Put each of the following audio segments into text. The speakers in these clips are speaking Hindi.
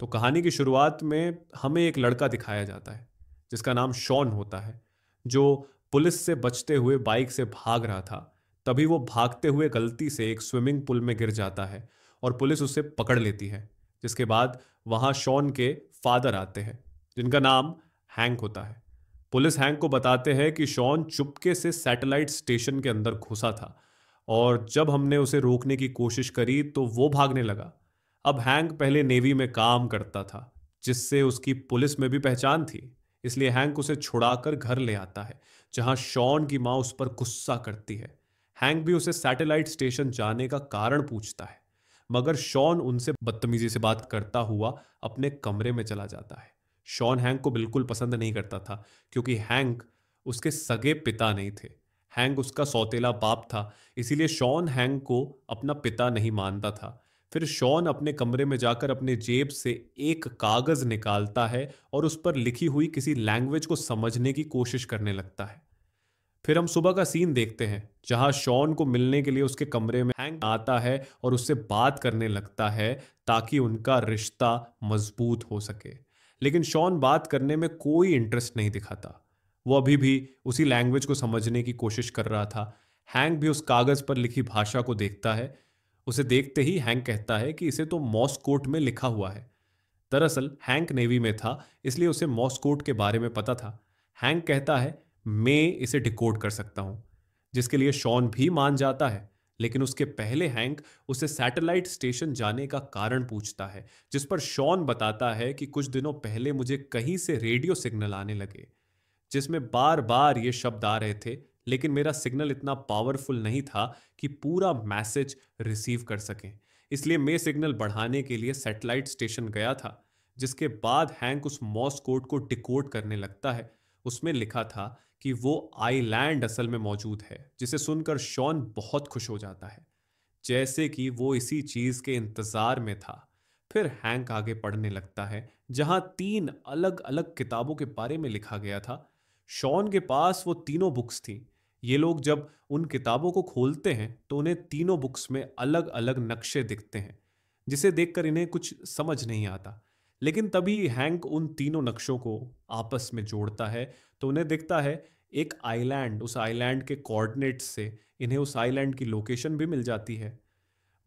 तो कहानी की शुरुआत में हमें एक लड़का दिखाया जाता है जिसका नाम शॉन होता है जो पुलिस से बचते हुए बाइक से भाग रहा था तभी वो भागते हुए गलती से एक स्विमिंग पूल में गिर जाता है और पुलिस उसे पकड़ लेती है जिसके बाद वहाँ शॉन के फादर आते हैं जिनका नाम हैंक होता है पुलिस हैंक को बताते हैं कि शॉन चुपके से सैटेलाइट स्टेशन के अंदर घुसा था और जब हमने उसे रोकने की कोशिश करी तो वो भागने लगा अब हैंक पहले नेवी में काम करता था जिससे उसकी पुलिस में भी पहचान थी इसलिए हैंक उसे छुड़ाकर घर ले आता है जहां शॉन की मां उस पर गुस्सा करती है हैंक भी उसे सैटेलाइट स्टेशन जाने का कारण पूछता है मगर शॉन उनसे बदतमीजी से बात करता हुआ अपने कमरे में चला जाता है शॉन हैंक को बिल्कुल पसंद नहीं करता था क्योंकि हैंक उसके सगे पिता नहीं थे हैंक उसका सौतेला बाप था इसीलिए शॉन हैंक को अपना पिता नहीं मानता था फिर शॉन अपने कमरे में जाकर अपने जेब से एक कागज निकालता है और उस पर लिखी हुई किसी लैंग्वेज को समझने की कोशिश करने लगता है फिर हम सुबह का सीन देखते हैं जहां शॉन को मिलने के लिए उसके कमरे में हैंग आता है और उससे बात करने लगता है ताकि उनका रिश्ता मजबूत हो सके लेकिन शॉन बात करने में कोई इंटरेस्ट नहीं दिखाता वो अभी भी उसी लैंग्वेज को समझने की कोशिश कर रहा था हैंग भी उस कागज़ पर लिखी भाषा को देखता है उसे देखते ही हैंक कहता है कि इसे तो मॉस कोर्ट में लिखा हुआ है दरअसल हैंक नेवी में था इसलिए उसे मॉस कोर्ट के बारे में पता था हैंक कहता है मैं इसे डिकोड कर सकता हूँ जिसके लिए शॉन भी मान जाता है लेकिन उसके पहले हैंक उसे सैटेलाइट स्टेशन जाने का कारण पूछता है जिस पर शॉन बताता है कि कुछ दिनों पहले मुझे कहीं से रेडियो सिग्नल आने लगे जिसमें बार बार ये शब्द आ रहे थे लेकिन मेरा सिग्नल इतना पावरफुल नहीं था कि पूरा मैसेज रिसीव कर सकें इसलिए मैं सिग्नल बढ़ाने के लिए सैटेलाइट स्टेशन गया था जिसके बाद हैंक उस मॉस कोड को डिकोड करने लगता है उसमें लिखा था कि वो आईलैंड असल में मौजूद है जिसे सुनकर शॉन बहुत खुश हो जाता है जैसे कि वो इसी चीज़ के इंतज़ार में था फिर हैंक आगे पढ़ने लगता है जहाँ तीन अलग अलग किताबों के बारे में लिखा गया था शॉन के पास वो तीनों बुक्स थीं ये लोग जब उन किताबों को खोलते हैं तो उन्हें तीनों बुक्स में अलग अलग नक्शे दिखते हैं जिसे देखकर इन्हें कुछ समझ नहीं आता लेकिन तभी हैंक उन तीनों नक्शों को आपस में जोड़ता है तो उन्हें दिखता है एक आइलैंड उस आइलैंड के कोऑर्डिनेट से इन्हें उस आइलैंड की लोकेशन भी मिल जाती है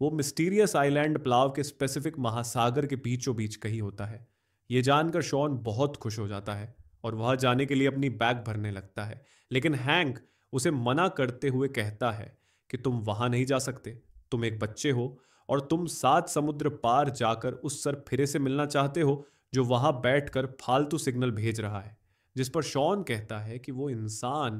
वो मिस्टीरियस आइलैंड प्लाव के स्पेसिफिक महासागर के बीचों बीच कहीं होता है ये जानकर शॉन बहुत खुश हो जाता है और वह जाने के लिए अपनी बैग भरने लगता है लेकिन हैंक उसे मना करते हुए कहता है कि तुम वहां नहीं जा सकते तुम एक बच्चे हो और तुम सात समुद्र पार जाकर उस सर फिरे से मिलना चाहते हो जो वहां बैठकर फालतू सिग्नल भेज रहा है जिस पर शॉन कहता है कि वो इंसान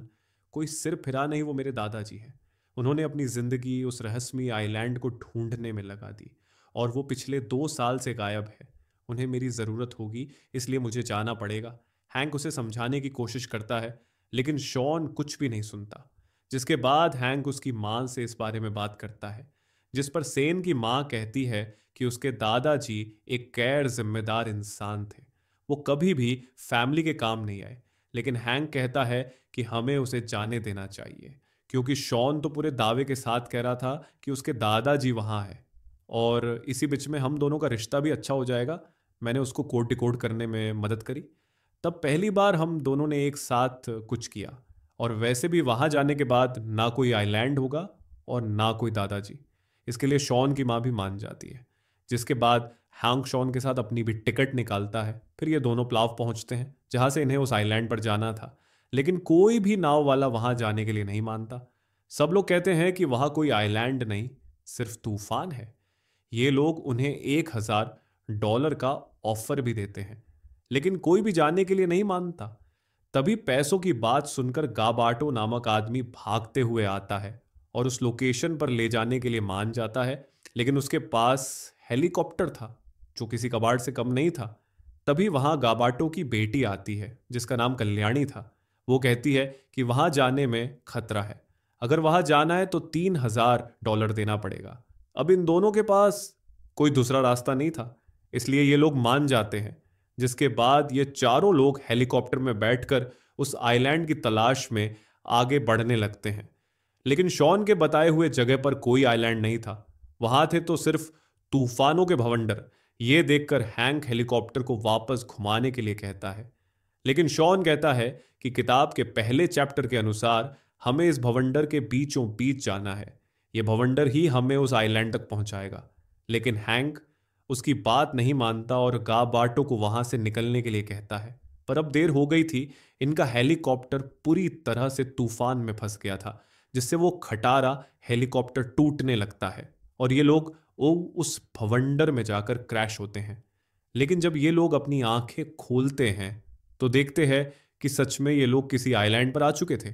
कोई सिर फिरा नहीं वो मेरे दादाजी हैं उन्होंने अपनी ज़िंदगी उस रहस्यमी आइलैंड को ढूंढने में लगा दी और वो पिछले दो साल से गायब है उन्हें मेरी ज़रूरत होगी इसलिए मुझे जाना पड़ेगा हैंक उसे समझाने की कोशिश करता है लेकिन शॉन कुछ भी नहीं सुनता जिसके बाद हैंक उसकी माँ से इस बारे में बात करता है जिस पर सेन की माँ कहती है कि उसके दादाजी एक गैर जिम्मेदार इंसान थे वो कभी भी फैमिली के काम नहीं आए लेकिन हैंक कहता है कि हमें उसे जाने देना चाहिए क्योंकि शॉन तो पूरे दावे के साथ कह रहा था कि उसके दादाजी वहाँ है और इसी बीच में हम दोनों का रिश्ता भी अच्छा हो जाएगा मैंने उसको कोर्ट डिकोड करने में मदद करी तब पहली बार हम दोनों ने एक साथ कुछ किया और वैसे भी वहाँ जाने के बाद ना कोई आइलैंड होगा और ना कोई दादाजी इसके लिए शॉन की माँ भी मान जाती है जिसके बाद हैंग शॉन के साथ अपनी भी टिकट निकालता है फिर ये दोनों प्लाव पहुँचते हैं जहाँ से इन्हें उस आइलैंड पर जाना था लेकिन कोई भी नाव वाला वहाँ जाने के लिए नहीं मानता सब लोग कहते हैं कि वहाँ कोई आइलैंड नहीं सिर्फ तूफान है ये लोग उन्हें एक हज़ार डॉलर का ऑफर भी देते हैं लेकिन कोई भी जाने के लिए नहीं मानता तभी पैसों की बात सुनकर गाबाटो नामक आदमी भागते हुए आता है और उस लोकेशन पर ले जाने के लिए मान जाता है लेकिन उसके पास हेलीकॉप्टर था जो किसी कबाड़ से कम नहीं था तभी वहाँ गाबाटो की बेटी आती है जिसका नाम कल्याणी था वो कहती है कि वहाँ जाने में खतरा है अगर वहाँ जाना है तो तीन हजार डॉलर देना पड़ेगा अब इन दोनों के पास कोई दूसरा रास्ता नहीं था इसलिए ये लोग मान जाते हैं जिसके बाद ये चारों लोग हेलीकॉप्टर में बैठकर उस आइलैंड की तलाश में आगे बढ़ने लगते हैं लेकिन शॉन के बताए हुए जगह पर कोई आइलैंड नहीं था वहां थे तो सिर्फ तूफानों के भवंडर ये देखकर हैंक हेलीकॉप्टर को वापस घुमाने के लिए कहता है लेकिन शॉन कहता है कि किताब के पहले चैप्टर के अनुसार हमें इस भवंडर के बीचों बीच जाना है ये भवंडर ही हमें उस आइलैंड तक पहुंचाएगा लेकिन हैंक उसकी बात नहीं मानता और गाबाटो को वहां से निकलने के लिए कहता है पर अब देर हो गई थी इनका हेलीकॉप्टर पूरी तरह से तूफान में फंस गया था जिससे वो खटारा हेलीकॉप्टर टूटने लगता है और ये लोग ओ उस भवंडर में जाकर क्रैश होते हैं लेकिन जब ये लोग अपनी आंखें खोलते हैं तो देखते हैं कि सच में ये लोग किसी आइलैंड पर आ चुके थे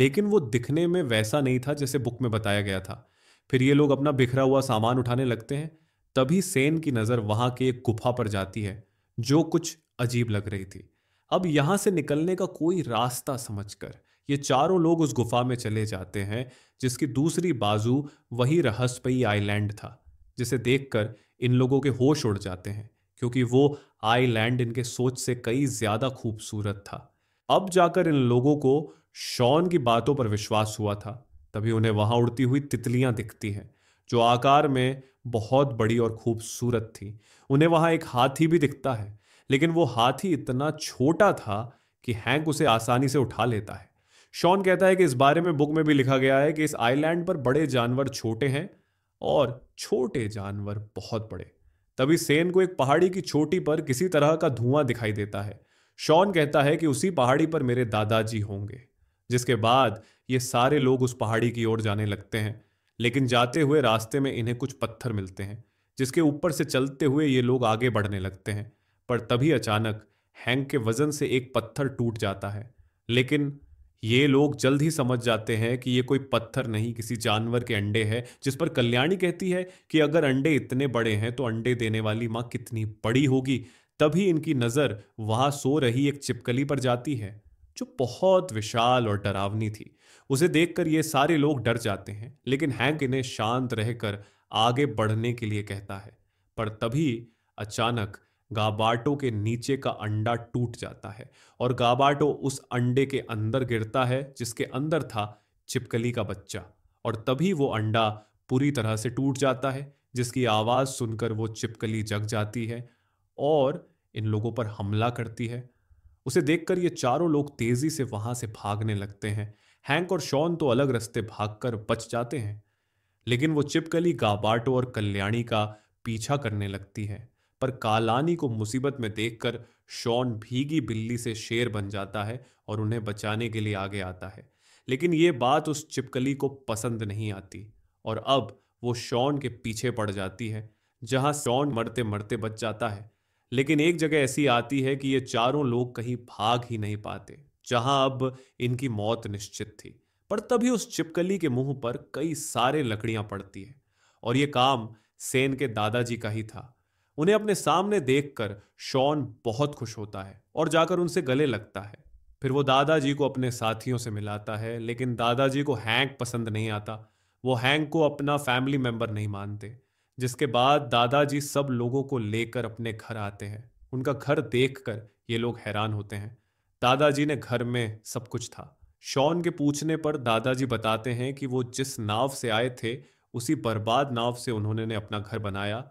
लेकिन वो दिखने में वैसा नहीं था जैसे बुक में बताया गया था फिर ये लोग अपना बिखरा हुआ सामान उठाने लगते हैं तभी सेन की नज़र वहाँ के एक गुफा पर जाती है जो कुछ अजीब लग रही थी अब यहाँ से निकलने का कोई रास्ता समझकर ये चारों लोग उस गुफा में चले जाते हैं जिसकी दूसरी बाजू वही रहस्यपयी आइलैंड था जिसे देखकर इन लोगों के होश उड़ जाते हैं क्योंकि वो आइलैंड इनके सोच से कई ज़्यादा खूबसूरत था अब जाकर इन लोगों को शॉन की बातों पर विश्वास हुआ था तभी उन्हें वहां उड़ती हुई तितलियां दिखती हैं जो आकार में बहुत बड़ी और खूबसूरत थी उन्हें वहाँ एक हाथी भी दिखता है लेकिन वो हाथी इतना छोटा था कि हैंक उसे आसानी से उठा लेता है शॉन कहता है कि इस बारे में बुक में भी लिखा गया है कि इस आइलैंड पर बड़े जानवर छोटे हैं और छोटे जानवर बहुत बड़े तभी सेन को एक पहाड़ी की चोटी पर किसी तरह का धुआं दिखाई देता है शॉन कहता है कि उसी पहाड़ी पर मेरे दादाजी होंगे जिसके बाद ये सारे लोग उस पहाड़ी की ओर जाने लगते हैं लेकिन जाते हुए रास्ते में इन्हें कुछ पत्थर मिलते हैं जिसके ऊपर से चलते हुए ये लोग आगे बढ़ने लगते हैं पर तभी अचानक हैंक के वजन से एक पत्थर टूट जाता है लेकिन ये लोग जल्द ही समझ जाते हैं कि ये कोई पत्थर नहीं किसी जानवर के अंडे है जिस पर कल्याणी कहती है कि अगर अंडे इतने बड़े हैं तो अंडे देने वाली माँ कितनी बड़ी होगी तभी इनकी नज़र वहाँ सो रही एक चिपकली पर जाती है जो बहुत विशाल और डरावनी थी उसे देखकर ये सारे लोग डर जाते हैं लेकिन हैंक इन्हें शांत रहकर आगे बढ़ने के लिए कहता है पर तभी अचानक गाबाटो के नीचे का अंडा टूट जाता है और गाबाटो उस अंडे के अंदर गिरता है जिसके अंदर था चिपकली का बच्चा और तभी वो अंडा पूरी तरह से टूट जाता है जिसकी आवाज़ सुनकर वो चिपकली जग जाती है और इन लोगों पर हमला करती है उसे देखकर ये चारों लोग तेजी से वहां से भागने लगते हैं हैंक और शॉन तो अलग रास्ते भागकर बच जाते हैं लेकिन वो चिपकली गाबाटो और कल्याणी का पीछा करने लगती है पर कालानी को मुसीबत में देखकर शॉन भीगी बिल्ली से शेर बन जाता है और उन्हें बचाने के लिए आगे आता है लेकिन ये बात उस चिपकली को पसंद नहीं आती और अब वो शॉन के पीछे पड़ जाती है जहां शॉन मरते मरते बच जाता है लेकिन एक जगह ऐसी आती है कि ये चारों लोग कहीं भाग ही नहीं पाते जहां अब इनकी मौत निश्चित थी पर तभी उस चिपकली के मुंह पर कई सारे लकड़ियां पड़ती है और ये काम सेन के दादाजी का ही था उन्हें अपने सामने देखकर शॉन बहुत खुश होता है और जाकर उनसे गले लगता है फिर वो दादाजी को अपने साथियों से मिलाता है लेकिन दादाजी को हैंक पसंद नहीं आता वो हैंक को अपना फैमिली मेंबर नहीं मानते जिसके बाद दादाजी सब लोगों को लेकर अपने घर आते हैं उनका घर देखकर ये लोग हैरान होते हैं दादाजी ने घर में सब कुछ था शॉन के पूछने पर दादाजी बताते हैं कि वो जिस नाव से आए थे उसी बर्बाद नाव से उन्होंने ने अपना घर बनाया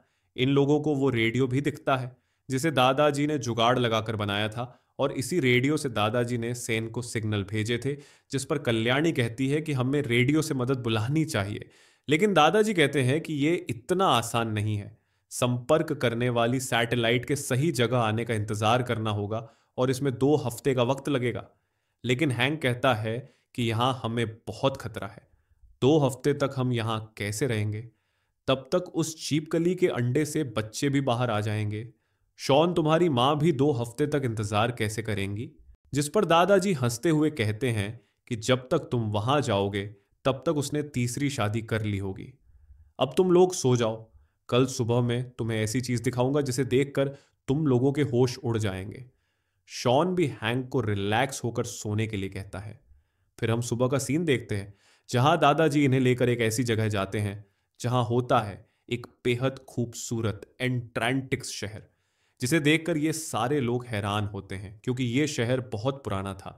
इन लोगों को वो रेडियो भी दिखता है जिसे दादाजी ने जुगाड़ लगाकर बनाया था और इसी रेडियो से दादाजी ने सेन को सिग्नल भेजे थे जिस पर कल्याणी कहती है कि हमें रेडियो से मदद बुलानी चाहिए लेकिन दादाजी कहते हैं कि ये इतना आसान नहीं है संपर्क करने वाली सैटेलाइट के सही जगह आने का इंतजार करना होगा और इसमें दो हफ्ते का वक्त लगेगा लेकिन हैंग कहता है कि यहाँ हमें बहुत खतरा है दो हफ्ते तक हम यहाँ कैसे रहेंगे तब तक उस चीपकली के अंडे से बच्चे भी बाहर आ जाएंगे शॉन तुम्हारी माँ भी दो हफ्ते तक इंतजार कैसे करेंगी जिस पर दादाजी हंसते हुए कहते हैं कि जब तक तुम वहां जाओगे तब तक उसने तीसरी शादी कर ली होगी अब तुम लोग सो जाओ कल सुबह में तुम्हें ऐसी चीज दिखाऊंगा जिसे देखकर तुम लोगों के होश उड़ जाएंगे शॉन भी हैंक को रिलैक्स होकर सोने के लिए कहता है फिर हम सुबह का सीन देखते हैं जहां दादाजी इन्हें लेकर एक ऐसी जगह जाते हैं जहां होता है एक बेहद खूबसूरत एंट्रांटिक्स शहर जिसे देखकर ये सारे लोग हैरान होते हैं क्योंकि ये शहर बहुत पुराना था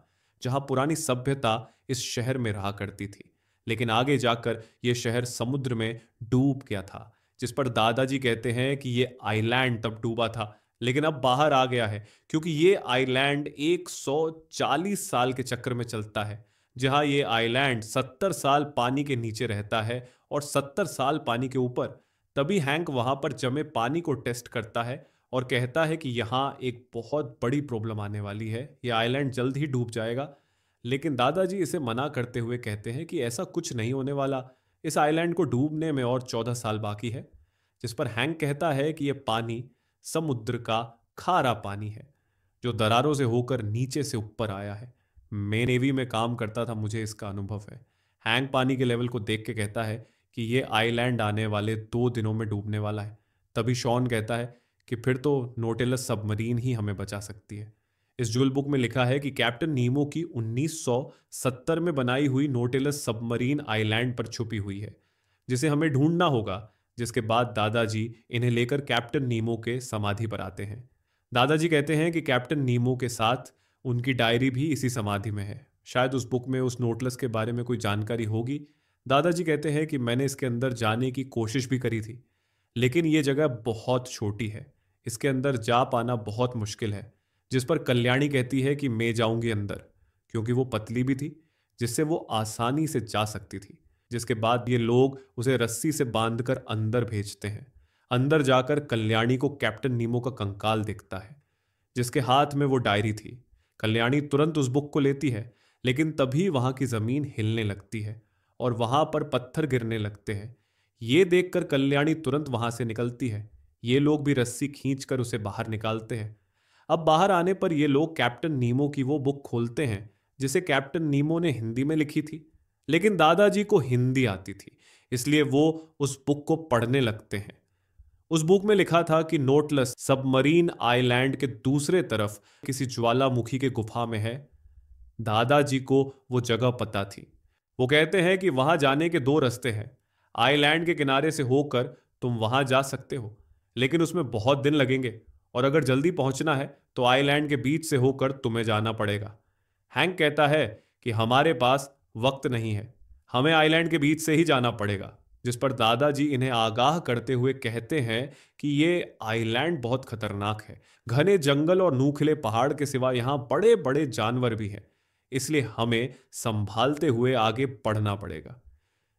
जहां पुरानी सभ्यता इस शहर में रहा करती थी लेकिन आगे जाकर यह शहर समुद्र में डूब गया था जिस पर दादाजी कहते हैं कि यह आइलैंड तब डूबा था लेकिन अब बाहर आ गया है क्योंकि ये आइलैंड 140 साल के चक्कर में चलता है जहां ये आइलैंड 70 साल पानी के नीचे रहता है और 70 साल पानी के ऊपर तभी हैंक वहां पर जमे पानी को टेस्ट करता है और कहता है कि यहां एक बहुत बड़ी प्रॉब्लम आने वाली है ये आइलैंड जल्द ही डूब जाएगा लेकिन दादाजी इसे मना करते हुए कहते हैं कि ऐसा कुछ नहीं होने वाला इस आइलैंड को डूबने में और चौदह साल बाकी है जिस पर हैंक कहता है कि यह पानी समुद्र का खारा पानी है जो दरारों से होकर नीचे से ऊपर आया है मैं नेवी में काम करता था मुझे इसका अनुभव है हैंग पानी के लेवल को देख के कहता है कि ये आइलैंड आने वाले दो दिनों में डूबने वाला है तभी शॉन कहता है कि फिर तो नोटेलस सबमरीन ही हमें बचा सकती है इस जुल बुक में लिखा है कि कैप्टन नीमो की 1970 में बनाई हुई नोटेलस सबमरीन आइलैंड पर छुपी हुई है जिसे हमें ढूंढना होगा जिसके बाद दादाजी इन्हें लेकर कैप्टन नीमो के समाधि पर आते हैं दादाजी कहते हैं कि कैप्टन नीमो के साथ उनकी डायरी भी इसी समाधि में है शायद उस बुक में उस नोटलेस के बारे में कोई जानकारी होगी दादाजी कहते हैं कि मैंने इसके अंदर जाने की कोशिश भी करी थी लेकिन ये जगह बहुत छोटी है इसके अंदर जा पाना बहुत मुश्किल है जिस पर कल्याणी कहती है कि मैं जाऊंगी अंदर क्योंकि वो पतली भी थी जिससे वो आसानी से जा सकती थी जिसके बाद ये लोग उसे रस्सी से बांधकर अंदर भेजते हैं अंदर जाकर कल्याणी को कैप्टन नीमो का कंकाल देखता है जिसके हाथ में वो डायरी थी कल्याणी तुरंत उस बुक को लेती है लेकिन तभी वहाँ की ज़मीन हिलने लगती है और वहाँ पर पत्थर गिरने लगते हैं ये देखकर कल्याणी तुरंत वहाँ से निकलती है ये लोग भी रस्सी खींचकर उसे बाहर निकालते हैं अब बाहर आने पर ये लोग कैप्टन नीमो की वो बुक खोलते हैं जिसे कैप्टन नीमो ने हिंदी में लिखी थी लेकिन दादाजी को हिंदी आती थी इसलिए वो उस बुक को पढ़ने लगते हैं उस बुक में लिखा था कि नोटलस सबमरीन आइलैंड के दूसरे तरफ किसी ज्वालामुखी के गुफा में है दादाजी को वो जगह पता थी वो कहते हैं कि वहां जाने के दो रास्ते हैं आइलैंड के किनारे से होकर तुम वहां जा सकते हो लेकिन उसमें बहुत दिन लगेंगे और अगर जल्दी पहुंचना है तो आइलैंड के बीच से होकर तुम्हें जाना पड़ेगा हैंक कहता है कि हमारे पास वक्त नहीं है हमें आइलैंड के बीच से ही जाना पड़ेगा जिस पर दादाजी इन्हें आगाह करते हुए कहते हैं कि ये आइलैंड बहुत खतरनाक है घने जंगल और नूखले पहाड़ के सिवा यहाँ बड़े बड़े जानवर भी हैं इसलिए हमें संभालते हुए आगे बढ़ना पड़ेगा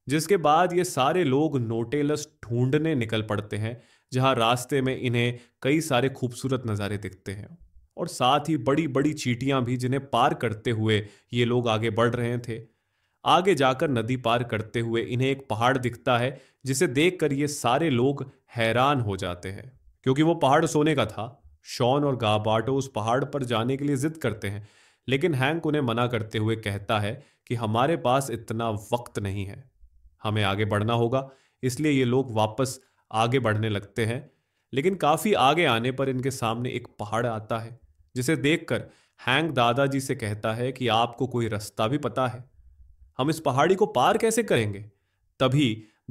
जिसके बाद ये सारे लोग नोटेलस ढूंढने निकल पड़ते हैं जहाँ रास्ते में इन्हें कई सारे खूबसूरत नज़ारे दिखते हैं और साथ ही बड़ी बड़ी चीटियाँ भी जिन्हें पार करते हुए ये लोग आगे बढ़ रहे थे आगे जाकर नदी पार करते हुए इन्हें एक पहाड़ दिखता है जिसे देखकर ये सारे लोग हैरान हो जाते हैं क्योंकि वो पहाड़ सोने का था शॉन और गाबाटो उस पहाड़ पर जाने के लिए जिद करते हैं लेकिन हैंक उन्हें मना करते हुए कहता है कि हमारे पास इतना वक्त नहीं है हमें आगे बढ़ना होगा इसलिए ये लोग वापस आगे बढ़ने लगते हैं लेकिन काफ़ी आगे आने पर इनके सामने एक पहाड़ आता है जिसे देखकर हैंग दादाजी से कहता है कि आपको कोई रास्ता भी पता है हम इस पहाड़ी को पार कैसे करेंगे तभी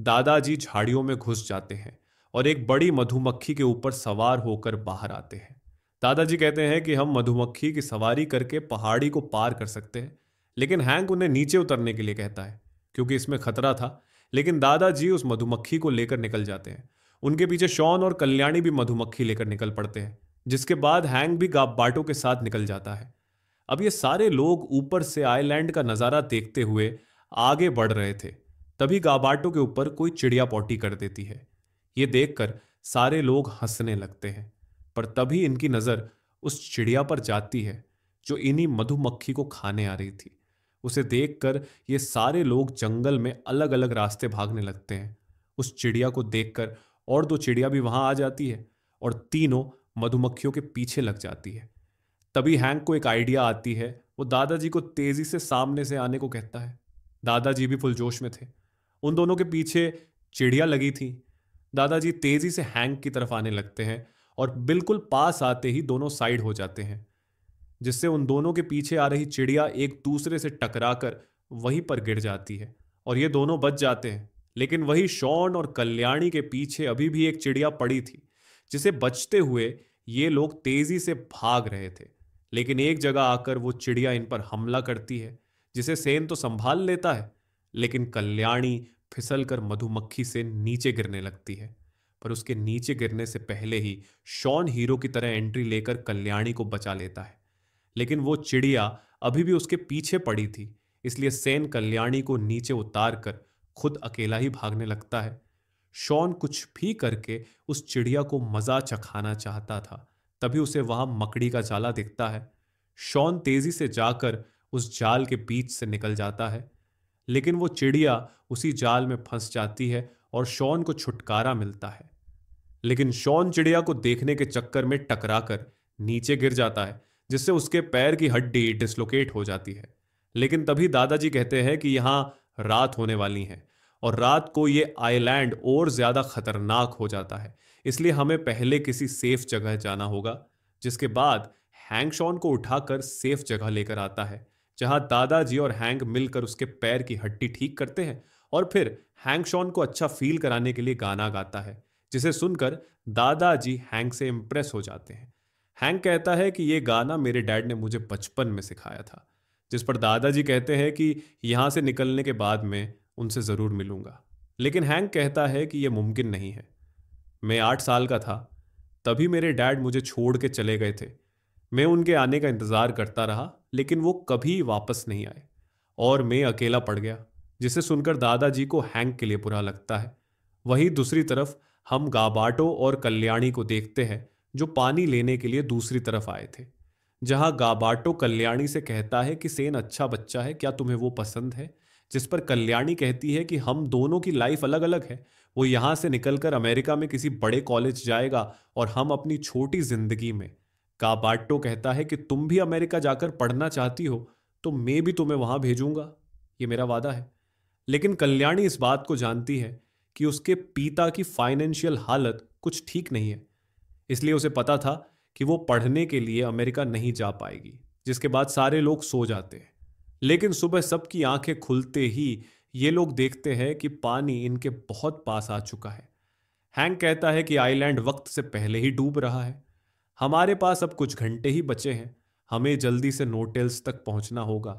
दादाजी झाड़ियों में घुस जाते हैं और एक बड़ी मधुमक्खी के ऊपर सवार होकर बाहर आते हैं दादाजी कहते हैं कि हम मधुमक्खी की सवारी करके पहाड़ी को पार कर सकते हैं लेकिन हैंक उन्हें नीचे उतरने के लिए कहता है क्योंकि इसमें खतरा था लेकिन दादाजी उस मधुमक्खी को लेकर निकल जाते हैं उनके पीछे शॉन और कल्याणी भी मधुमक्खी लेकर निकल पड़ते हैं जिसके बाद हैंग भी गाप बाटो के साथ निकल जाता है अब ये सारे लोग ऊपर से आइलैंड का नज़ारा देखते हुए आगे बढ़ रहे थे तभी गाबाटो के ऊपर कोई चिड़िया पॉटी कर देती है ये देखकर सारे लोग हंसने लगते हैं पर तभी इनकी नज़र उस चिड़िया पर जाती है जो इन्हीं मधुमक्खी को खाने आ रही थी उसे देखकर ये सारे लोग जंगल में अलग अलग रास्ते भागने लगते हैं उस चिड़िया को देखकर और दो चिड़िया भी वहां आ जाती है और तीनों मधुमक्खियों के पीछे लग जाती है तभी हैंक को एक आइडिया आती है वो दादाजी को तेजी से सामने से आने को कहता है दादाजी भी फुलजोश में थे उन दोनों के पीछे चिड़िया लगी थी दादाजी तेजी से हैंक की तरफ आने लगते हैं और बिल्कुल पास आते ही दोनों साइड हो जाते हैं जिससे उन दोनों के पीछे आ रही चिड़िया एक दूसरे से टकरा कर वहीं पर गिर जाती है और ये दोनों बच जाते हैं लेकिन वही शौन और कल्याणी के पीछे अभी भी एक चिड़िया पड़ी थी जिसे बचते हुए ये लोग तेजी से भाग रहे थे लेकिन एक जगह आकर वो चिड़िया इन पर हमला करती है जिसे सेन तो संभाल लेता है लेकिन कल्याणी फिसल कर मधुमक्खी से नीचे गिरने लगती है पर उसके नीचे गिरने से पहले ही शॉन हीरो की तरह एंट्री लेकर कल्याणी को बचा लेता है लेकिन वो चिड़िया अभी भी उसके पीछे पड़ी थी इसलिए सेन कल्याणी को नीचे उतार कर खुद अकेला ही भागने लगता है शॉन कुछ भी करके उस चिड़िया को मज़ा चखाना चाहता था तभी उसे वहां मकड़ी का जाला दिखता है शॉन तेज़ी से जाकर उस जाल के बीच से निकल जाता है लेकिन वो चिड़िया उसी जाल में फंस जाती है और शॉन को छुटकारा मिलता है लेकिन शॉन चिड़िया को देखने के चक्कर में टकरा कर नीचे गिर जाता है जिससे उसके पैर की हड्डी डिसलोकेट हो जाती है लेकिन तभी दादाजी कहते हैं कि यहाँ रात होने वाली है और रात को ये आइलैंड और ज़्यादा खतरनाक हो जाता है इसलिए हमें पहले किसी सेफ जगह जाना होगा जिसके बाद हैंगशॉन शॉन को उठाकर सेफ जगह लेकर आता है जहां दादाजी और हैंग मिलकर उसके पैर की हड्डी ठीक करते हैं और फिर हैंगशॉन शॉन को अच्छा फील कराने के लिए गाना गाता है जिसे सुनकर दादाजी हैंग से इम्प्रेस हो जाते हैं हैंक कहता है कि ये गाना मेरे डैड ने मुझे बचपन में सिखाया था जिस पर दादाजी कहते हैं कि यहाँ से निकलने के बाद मैं उनसे ज़रूर मिलूंगा लेकिन हैंक कहता है कि यह मुमकिन नहीं है मैं आठ साल का था तभी मेरे डैड मुझे छोड़ के चले गए थे मैं उनके आने का इंतज़ार करता रहा लेकिन वो कभी वापस नहीं आए और मैं अकेला पड़ गया जिसे सुनकर दादाजी को हैंक के लिए बुरा लगता है वहीं दूसरी तरफ हम गाबाटो और कल्याणी को देखते हैं जो पानी लेने के लिए दूसरी तरफ आए थे जहां गाबाटो कल्याणी से कहता है कि सेन अच्छा बच्चा है क्या तुम्हें वो पसंद है जिस पर कल्याणी कहती है कि हम दोनों की लाइफ अलग अलग है वो यहाँ से निकलकर अमेरिका में किसी बड़े कॉलेज जाएगा और हम अपनी छोटी जिंदगी में गाबाटो कहता है कि तुम भी अमेरिका जाकर पढ़ना चाहती हो तो मैं भी तुम्हें वहाँ भेजूंगा ये मेरा वादा है लेकिन कल्याणी इस बात को जानती है कि उसके पिता की फाइनेंशियल हालत कुछ ठीक नहीं है इसलिए उसे पता था कि वो पढ़ने के लिए अमेरिका नहीं जा पाएगी जिसके बाद सारे लोग सो जाते हैं लेकिन सुबह सबकी आंखें खुलते ही ये लोग देखते हैं कि पानी इनके बहुत पास आ चुका है हैंक कहता है कि आइलैंड वक्त से पहले ही डूब रहा है हमारे पास अब कुछ घंटे ही बचे हैं हमें जल्दी से नोटेल्स तक पहुंचना होगा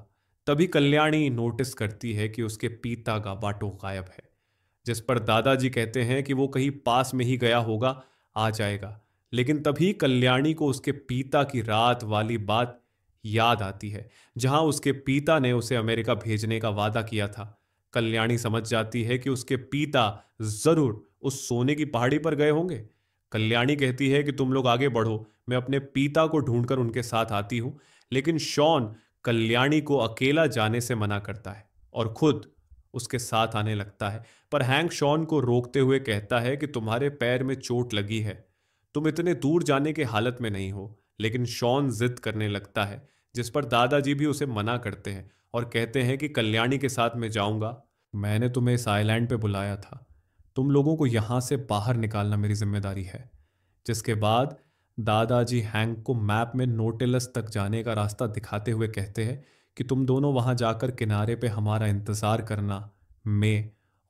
तभी कल्याणी नोटिस करती है कि उसके पिता का बाटो गायब है जिस पर दादाजी कहते हैं कि वो कहीं पास में ही गया होगा आ जाएगा लेकिन तभी कल्याणी को उसके पिता की रात वाली बात याद आती है जहां उसके पिता ने उसे अमेरिका भेजने का वादा किया था कल्याणी समझ जाती है कि उसके पिता जरूर उस सोने की पहाड़ी पर गए होंगे कल्याणी कहती है कि तुम लोग आगे बढ़ो मैं अपने पिता को ढूंढकर उनके साथ आती हूँ लेकिन शॉन कल्याणी को अकेला जाने से मना करता है और खुद उसके साथ आने लगता है पर हैंक शॉन को रोकते हुए कहता है कि तुम्हारे पैर में चोट लगी है तुम इतने दूर जाने के हालत में नहीं हो लेकिन शॉन जिद करने लगता है जिस पर दादाजी भी उसे मना करते हैं और कहते हैं कि कल्याणी के साथ मैं जाऊंगा मैंने तुम्हें इस आइलैंड पे बुलाया था तुम लोगों को यहाँ से बाहर निकालना मेरी जिम्मेदारी है जिसके बाद दादाजी हैंक को मैप में नोटेलस तक जाने का रास्ता दिखाते हुए कहते हैं कि तुम दोनों वहाँ जाकर किनारे पे हमारा इंतज़ार करना मैं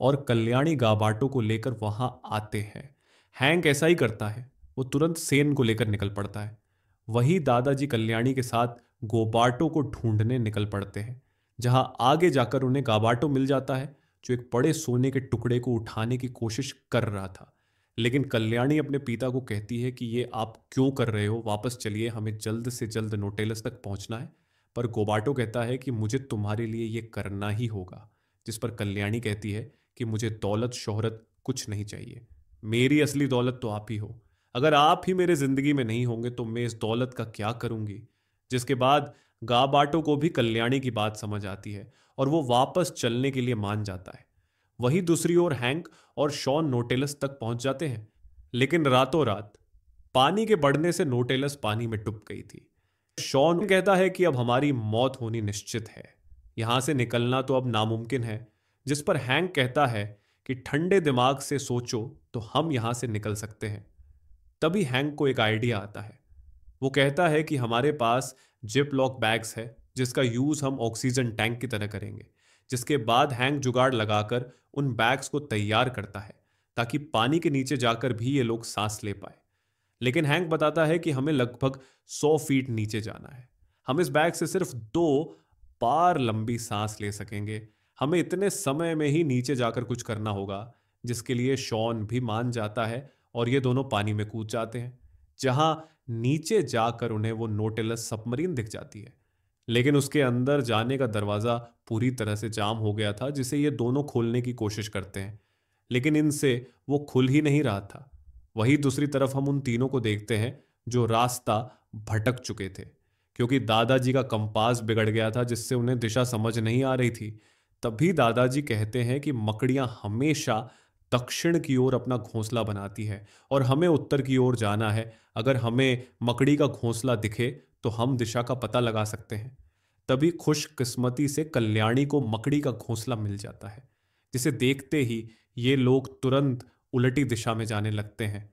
और कल्याणी गाबाटों को लेकर वहाँ आते हैं हैंक ऐसा ही करता है वो तुरंत सेन को लेकर निकल पड़ता है वही दादाजी कल्याणी के साथ गोबाटो को ढूंढने निकल पड़ते हैं जहां आगे जाकर उन्हें गाबाटो मिल जाता है जो एक बड़े सोने के टुकड़े को उठाने की कोशिश कर रहा था लेकिन कल्याणी अपने पिता को कहती है कि ये आप क्यों कर रहे हो वापस चलिए हमें जल्द से जल्द नोटेलस तक पहुंचना है पर गोबाटो कहता है कि मुझे तुम्हारे लिए ये करना ही होगा जिस पर कल्याणी कहती है कि मुझे दौलत शोहरत कुछ नहीं चाहिए मेरी असली दौलत तो आप ही हो अगर आप ही मेरे ज़िंदगी में नहीं होंगे तो मैं इस दौलत का क्या करूंगी जिसके बाद गा बाटो को भी कल्याणी की बात समझ आती है और वो वापस चलने के लिए मान जाता है वही दूसरी ओर हैंक और शॉन नोटेलस तक पहुंच जाते हैं लेकिन रातों रात पानी के बढ़ने से नोटेलस पानी में डूब गई थी शॉन कहता है कि अब हमारी मौत होनी निश्चित है यहां से निकलना तो अब नामुमकिन है जिस पर हैंक कहता है कि ठंडे दिमाग से सोचो तो हम यहां से निकल सकते हैं तभी हैंक को एक आइडिया आता है वो कहता है कि हमारे पास जिप लॉक बैग्स है जिसका यूज़ हम ऑक्सीजन टैंक की तरह करेंगे जिसके बाद हैंक जुगाड़ लगाकर उन बैग्स को तैयार करता है ताकि पानी के नीचे जाकर भी ये लोग सांस ले पाए लेकिन हैंक बताता है कि हमें लगभग सौ फीट नीचे जाना है हम इस बैग से सिर्फ दो पार लंबी सांस ले सकेंगे हमें इतने समय में ही नीचे जाकर कुछ करना होगा जिसके लिए शॉन भी मान जाता है और ये दोनों पानी में कूद जाते हैं जहां नीचे जाकर उन्हें वो नोटेलस सबमरीन दिख जाती है लेकिन उसके अंदर जाने का दरवाज़ा पूरी तरह से जाम हो गया था जिसे ये दोनों खोलने की कोशिश करते हैं लेकिन इनसे वो खुल ही नहीं रहा था वही दूसरी तरफ हम उन तीनों को देखते हैं जो रास्ता भटक चुके थे क्योंकि दादाजी का कंपास बिगड़ गया था जिससे उन्हें दिशा समझ नहीं आ रही थी तभी दादाजी कहते हैं कि मकड़ियां हमेशा दक्षिण की ओर अपना घोंसला बनाती है और हमें उत्तर की ओर जाना है अगर हमें मकड़ी का घोंसला दिखे तो हम दिशा का पता लगा सकते हैं तभी खुशकिस्मती से कल्याणी को मकड़ी का घोंसला मिल जाता है जिसे देखते ही ये लोग तुरंत उलटी दिशा में जाने लगते हैं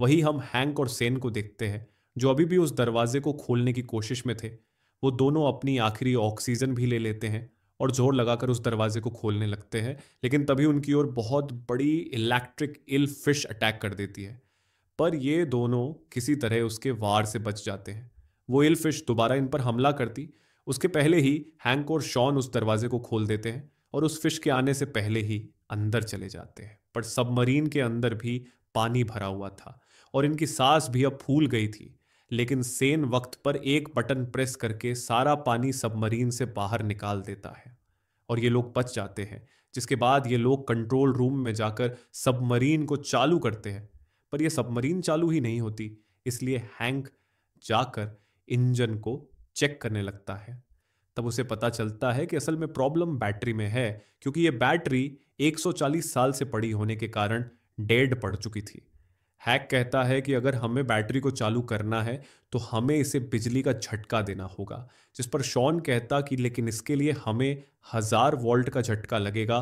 वही हम हैंक और सेन को देखते हैं जो अभी भी उस दरवाजे को खोलने की कोशिश में थे वो दोनों अपनी आखिरी ऑक्सीजन भी ले लेते हैं और जोर लगाकर उस दरवाजे को खोलने लगते हैं लेकिन तभी उनकी ओर बहुत बड़ी इलेक्ट्रिक इल फिश अटैक कर देती है पर ये दोनों किसी तरह उसके वार से बच जाते हैं वो इल फिश दोबारा इन पर हमला करती उसके पहले ही हैंक और शॉन उस दरवाजे को खोल देते हैं और उस फिश के आने से पहले ही अंदर चले जाते हैं पर सबमरीन के अंदर भी पानी भरा हुआ था और इनकी सांस भी अब फूल गई थी लेकिन सेन वक्त पर एक बटन प्रेस करके सारा पानी सबमरीन से बाहर निकाल देता है और ये लोग बच जाते हैं जिसके बाद ये लोग कंट्रोल रूम में जाकर सबमरीन को चालू करते हैं पर ये सबमरीन चालू ही नहीं होती इसलिए हैंक जाकर इंजन को चेक करने लगता है तब उसे पता चलता है कि असल में प्रॉब्लम बैटरी में है क्योंकि ये बैटरी 140 साल से पड़ी होने के कारण डेड पड़ चुकी थी हैक कहता है कि अगर हमें बैटरी को चालू करना है तो हमें इसे बिजली का झटका देना होगा जिस पर शॉन कहता कि लेकिन इसके लिए हमें हज़ार वोल्ट का झटका लगेगा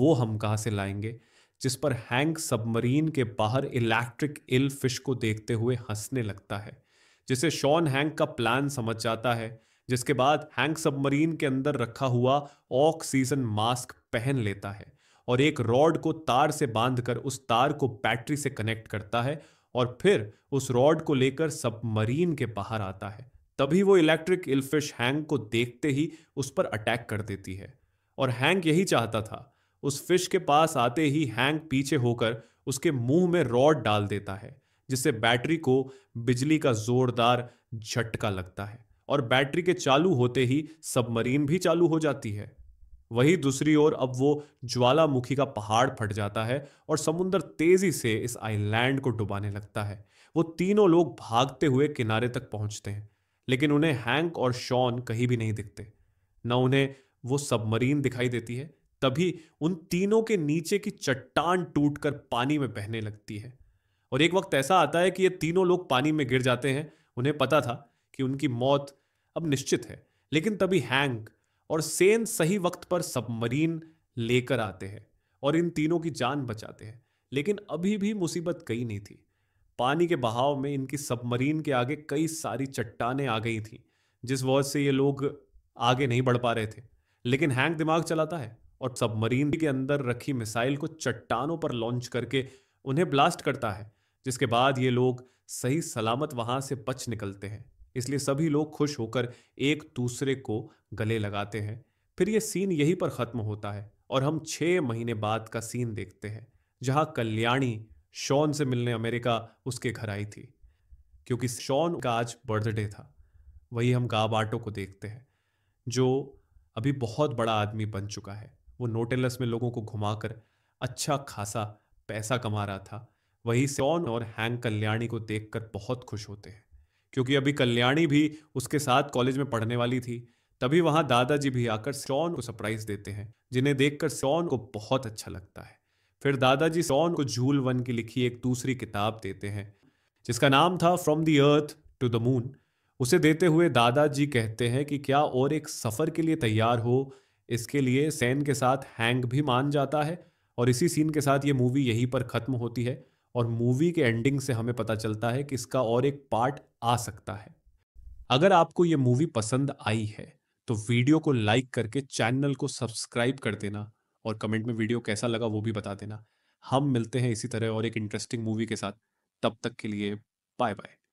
वो हम कहाँ से लाएंगे जिस पर हैंक सबमरीन के बाहर इलेक्ट्रिक इल फिश को देखते हुए हंसने लगता है जिसे शॉन हैंक का प्लान समझ जाता है जिसके बाद हैंक सबमरीन के अंदर रखा हुआ ऑक्सीजन मास्क पहन लेता है और एक रॉड को तार से बांधकर उस तार को बैटरी से कनेक्ट करता है और फिर उस रॉड को लेकर सबमरीन के बाहर आता है तभी वो इलेक्ट्रिक इलफिश हैंग को देखते ही उस पर अटैक कर देती है और हैंग यही चाहता था उस फिश के पास आते ही हैंग पीछे होकर उसके मुंह में रॉड डाल देता है जिससे बैटरी को बिजली का जोरदार झटका लगता है और बैटरी के चालू होते ही सबमरीन भी चालू हो जाती है वहीं दूसरी ओर अब वो ज्वालामुखी का पहाड़ फट जाता है और समुन्द्र तेजी से इस आइलैंड को डुबाने लगता है वो तीनों लोग भागते हुए किनारे तक पहुंचते हैं लेकिन उन्हें हैंक और शॉन कहीं भी नहीं दिखते न उन्हें वो सबमरीन दिखाई देती है तभी उन तीनों के नीचे की चट्टान टूटकर पानी में बहने लगती है और एक वक्त ऐसा आता है कि ये तीनों लोग पानी में गिर जाते हैं उन्हें पता था कि उनकी मौत अब निश्चित है लेकिन तभी हैंक और सेन सही वक्त पर सबमरीन लेकर आते हैं और इन तीनों की जान बचाते हैं लेकिन अभी भी मुसीबत कई नहीं थी पानी के बहाव में इनकी सबमरीन के आगे कई सारी चट्टाने आ गई थी जिस वजह से ये लोग आगे नहीं बढ़ पा रहे थे लेकिन हैंक दिमाग चलाता है और सबमरीन के अंदर रखी मिसाइल को चट्टानों पर लॉन्च करके उन्हें ब्लास्ट करता है जिसके बाद ये लोग सही सलामत वहां से बच निकलते हैं इसलिए सभी लोग खुश होकर एक दूसरे को गले लगाते हैं फिर ये सीन यहीं पर ख़त्म होता है और हम छः महीने बाद का सीन देखते हैं जहाँ कल्याणी शॉन से मिलने अमेरिका उसके घर आई थी क्योंकि शॉन का आज बर्थडे था वही हम गाबाटो को देखते हैं जो अभी बहुत बड़ा आदमी बन चुका है वो नोटेलस में लोगों को घुमाकर अच्छा खासा पैसा कमा रहा था वही शॉन और हैंग कल्याणी को देखकर बहुत खुश होते हैं क्योंकि अभी कल्याणी भी उसके साथ कॉलेज में पढ़ने वाली थी तभी वहां दादाजी भी आकर सोन को सरप्राइज देते हैं जिन्हें देखकर सोन को बहुत अच्छा लगता है फिर दादाजी सोन को झूल वन की लिखी एक दूसरी किताब देते हैं जिसका नाम था from the earth to the moon उसे देते हुए दादाजी कहते हैं कि क्या और एक सफ़र के लिए तैयार हो इसके लिए सैन के साथ हैंग भी मान जाता है और इसी सीन के साथ ये मूवी यहीं पर ख़त्म होती है और मूवी के एंडिंग से हमें पता चलता है कि इसका और एक पार्ट आ सकता है अगर आपको ये मूवी पसंद आई है तो वीडियो को लाइक करके चैनल को सब्सक्राइब कर देना और कमेंट में वीडियो कैसा लगा वो भी बता देना हम मिलते हैं इसी तरह और एक इंटरेस्टिंग मूवी के साथ तब तक के लिए बाय बाय